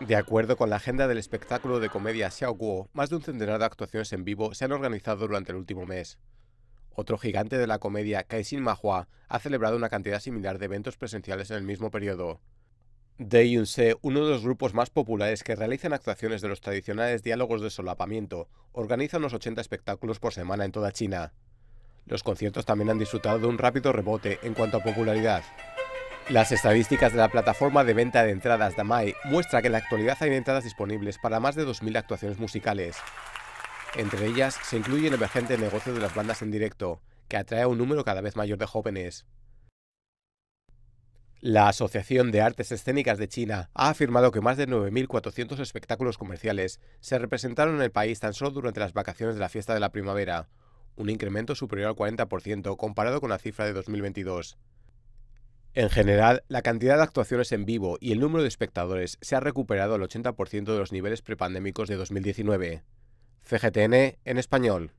De acuerdo con la agenda del espectáculo de comedia Xiao Guo, más de un centenar de actuaciones en vivo se han organizado durante el último mes. Otro gigante de la comedia, Xin Mahua, ha celebrado una cantidad similar de eventos presenciales en el mismo periodo. De Yunse, uno de los grupos más populares que realizan actuaciones de los tradicionales diálogos de solapamiento, organiza unos 80 espectáculos por semana en toda China. Los conciertos también han disfrutado de un rápido rebote en cuanto a popularidad. Las estadísticas de la plataforma de venta de entradas Damai muestra que en la actualidad hay entradas disponibles para más de 2.000 actuaciones musicales. Entre ellas se incluye el emergente negocio de las bandas en directo, que atrae a un número cada vez mayor de jóvenes. La Asociación de Artes Escénicas de China ha afirmado que más de 9.400 espectáculos comerciales se representaron en el país tan solo durante las vacaciones de la fiesta de la primavera, un incremento superior al 40% comparado con la cifra de 2022. En general, la cantidad de actuaciones en vivo y el número de espectadores se ha recuperado al 80% de los niveles prepandémicos de 2019. CGTN en español.